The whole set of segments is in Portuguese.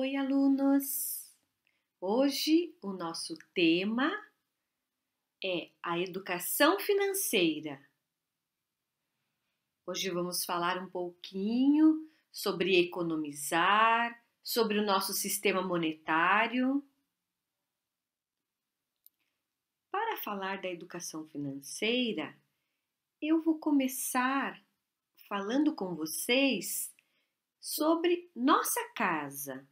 Oi, alunos! Hoje o nosso tema é a educação financeira. Hoje vamos falar um pouquinho sobre economizar, sobre o nosso sistema monetário. Para falar da educação financeira, eu vou começar falando com vocês sobre nossa casa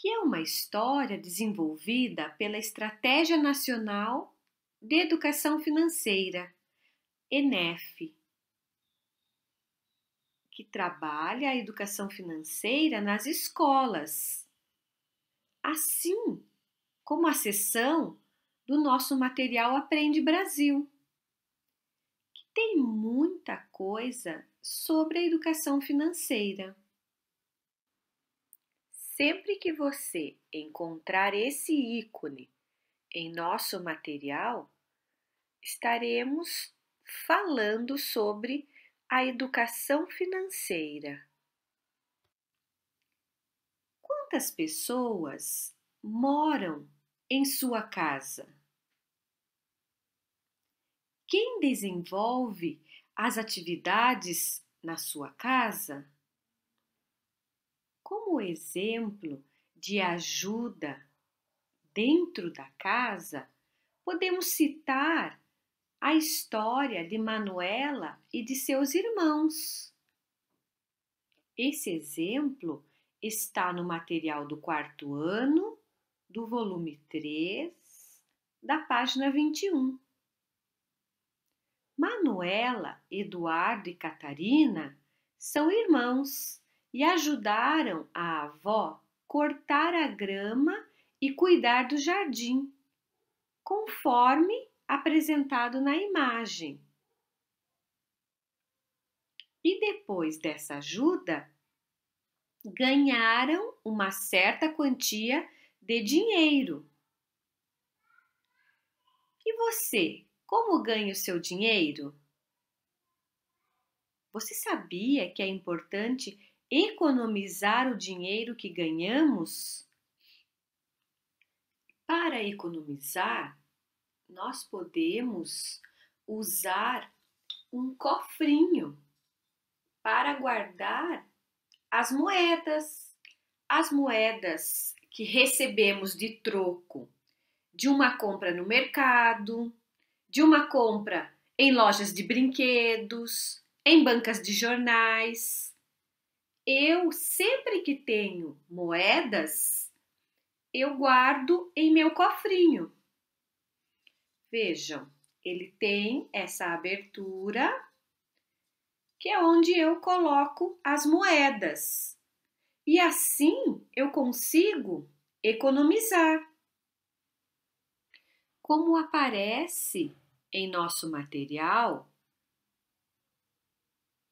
que é uma história desenvolvida pela Estratégia Nacional de Educação Financeira, ENEF, que trabalha a educação financeira nas escolas, assim como a sessão do nosso material Aprende Brasil, que tem muita coisa sobre a educação financeira. Sempre que você encontrar esse ícone em nosso material, estaremos falando sobre a educação financeira. Quantas pessoas moram em sua casa? Quem desenvolve as atividades na sua casa? como exemplo de ajuda dentro da casa, podemos citar a história de Manuela e de seus irmãos. Esse exemplo está no material do quarto ano, do volume 3, da página 21. Manuela, Eduardo e Catarina são irmãos e ajudaram a avó cortar a grama e cuidar do jardim, conforme apresentado na imagem. E depois dessa ajuda, ganharam uma certa quantia de dinheiro. E você, como ganha o seu dinheiro? Você sabia que é importante economizar o dinheiro que ganhamos? Para economizar, nós podemos usar um cofrinho para guardar as moedas, as moedas que recebemos de troco de uma compra no mercado, de uma compra em lojas de brinquedos, em bancas de jornais eu sempre que tenho moedas, eu guardo em meu cofrinho. Vejam, ele tem essa abertura que é onde eu coloco as moedas. E assim eu consigo economizar. Como aparece em nosso material,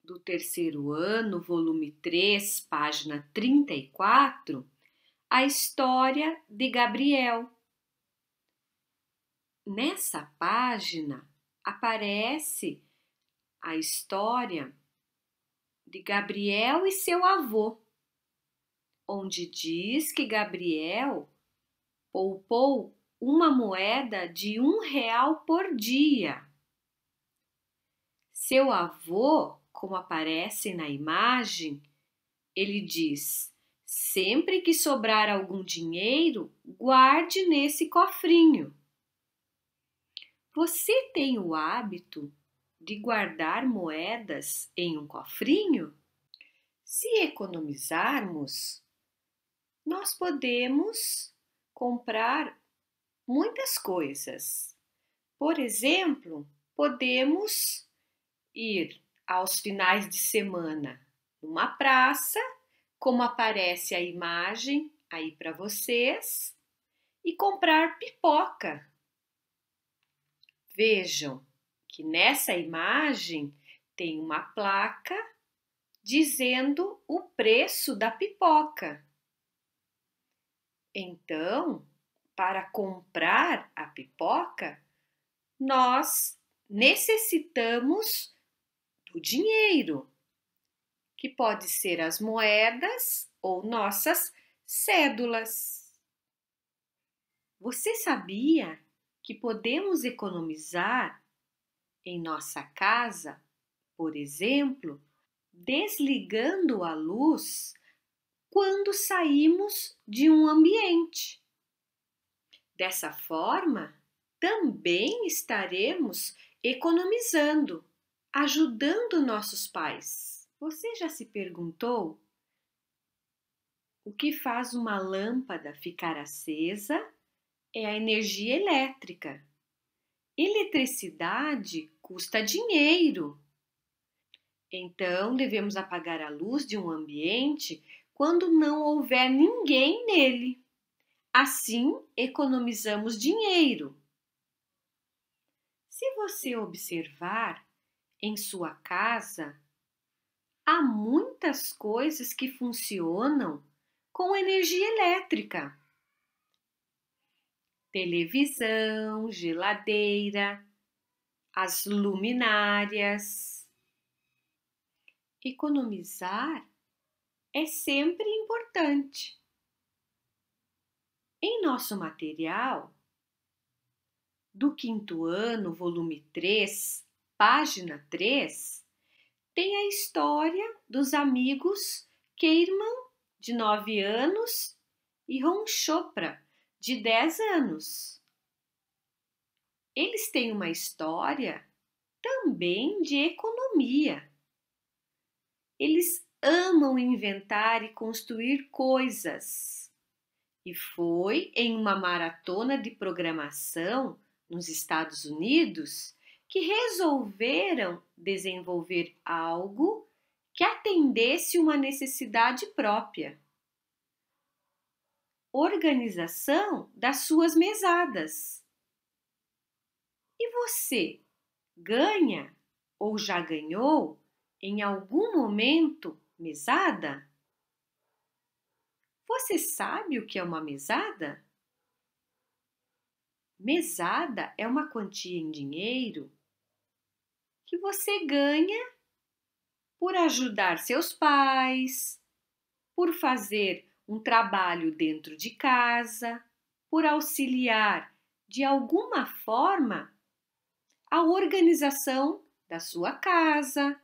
do terceiro ano, volume 3, página 34, a história de Gabriel. Nessa página aparece a história de Gabriel e seu avô, onde diz que Gabriel poupou uma moeda de um real por dia. Seu avô como aparece na imagem, ele diz: sempre que sobrar algum dinheiro, guarde nesse cofrinho. Você tem o hábito de guardar moedas em um cofrinho? Se economizarmos, nós podemos comprar muitas coisas. Por exemplo, podemos ir aos finais de semana numa praça, como aparece a imagem aí para vocês, e comprar pipoca. Vejam que nessa imagem tem uma placa dizendo o preço da pipoca. Então, para comprar a pipoca, nós necessitamos do dinheiro, que pode ser as moedas ou nossas cédulas. Você sabia que podemos economizar em nossa casa, por exemplo, desligando a luz quando saímos de um ambiente? Dessa forma, também estaremos economizando ajudando nossos pais. Você já se perguntou o que faz uma lâmpada ficar acesa é a energia elétrica. Eletricidade custa dinheiro. Então, devemos apagar a luz de um ambiente quando não houver ninguém nele. Assim, economizamos dinheiro. Se você observar, em sua casa, há muitas coisas que funcionam com energia elétrica. Televisão, geladeira, as luminárias. Economizar é sempre importante. Em nosso material, do quinto ano, volume 3, página 3, tem a história dos amigos Keirman, de 9 anos, e Ron Chopra, de 10 anos. Eles têm uma história também de economia. Eles amam inventar e construir coisas. E foi em uma maratona de programação nos Estados Unidos que resolveram desenvolver algo que atendesse uma necessidade própria. Organização das suas mesadas. E você ganha ou já ganhou em algum momento mesada? Você sabe o que é uma mesada? Mesada é uma quantia em dinheiro que você ganha por ajudar seus pais, por fazer um trabalho dentro de casa, por auxiliar de alguma forma a organização da sua casa.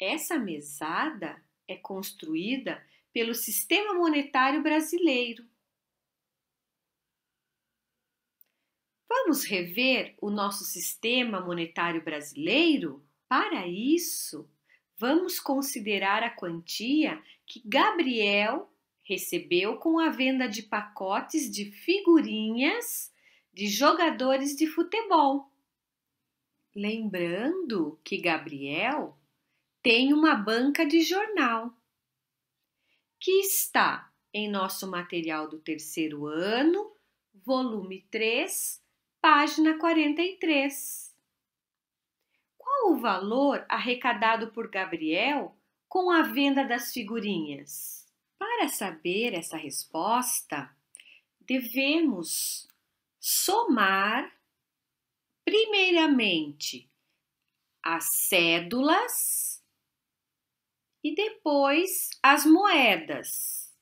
Essa mesada é construída pelo Sistema Monetário Brasileiro Vamos rever o nosso sistema monetário brasileiro? Para isso, vamos considerar a quantia que Gabriel recebeu com a venda de pacotes de figurinhas de jogadores de futebol. Lembrando que Gabriel tem uma banca de jornal que está em nosso material do terceiro ano, volume 3, página 43. Qual o valor arrecadado por Gabriel com a venda das figurinhas? Para saber essa resposta, devemos somar, primeiramente, as cédulas e depois as moedas,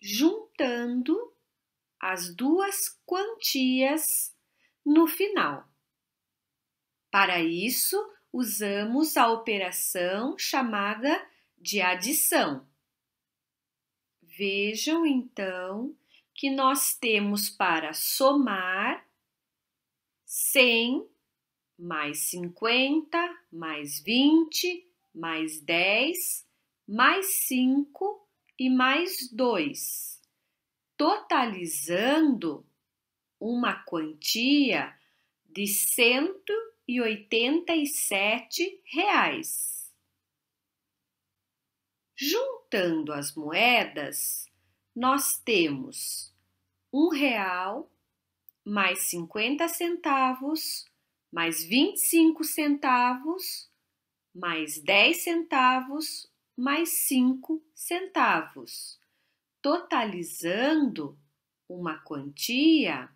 juntando as duas quantias no final. Para isso, usamos a operação chamada de adição. Vejam então que nós temos para somar 100 mais 50 mais 20 mais 10 mais 5 e mais 2 totalizando uma quantia de 187 reais. Juntando as moedas, nós temos um real mais 50 centavos, mais 25 centavos, mais 10 centavos, mais 5 centavos totalizando uma quantia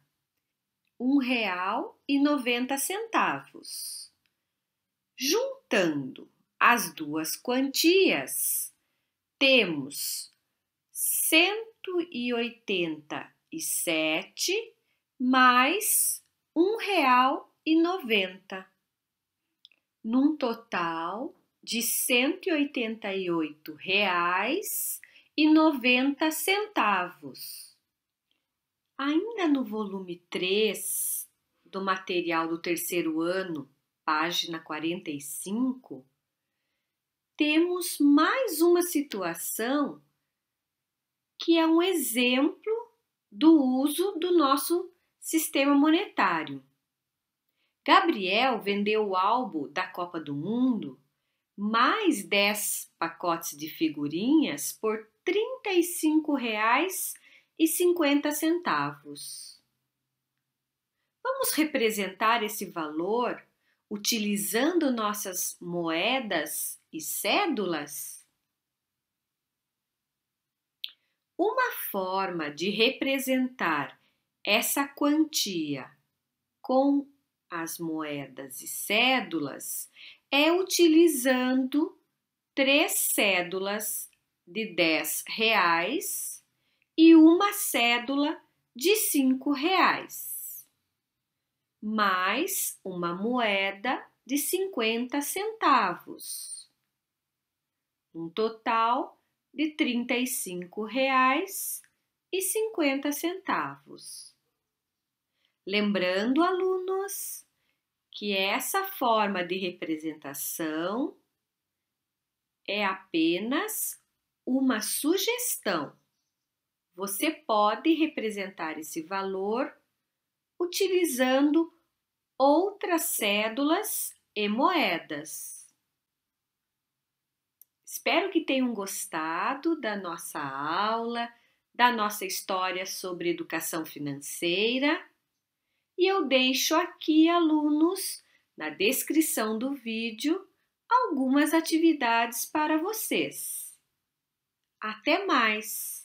um real e noventa centavos. Juntando as duas quantias, temos cento e oitenta e sete mais um real e noventa, num total de cento e oitenta e oito reais e noventa centavos. Ainda no volume 3 do material do terceiro ano, página 45, temos mais uma situação que é um exemplo do uso do nosso sistema monetário. Gabriel vendeu o álbum da Copa do Mundo mais 10 pacotes de figurinhas por R$ reais e centavos. Vamos representar esse valor utilizando nossas moedas e cédulas? Uma forma de representar essa quantia com as moedas e cédulas é utilizando três cédulas de 10 reais e uma cédula de 5 reais, mais uma moeda de 50 centavos. Um total de 35 reais e 50 centavos. Lembrando, alunos, que essa forma de representação é apenas uma sugestão. Você pode representar esse valor utilizando outras cédulas e moedas. Espero que tenham gostado da nossa aula, da nossa história sobre educação financeira. E eu deixo aqui, alunos, na descrição do vídeo, algumas atividades para vocês. Até mais!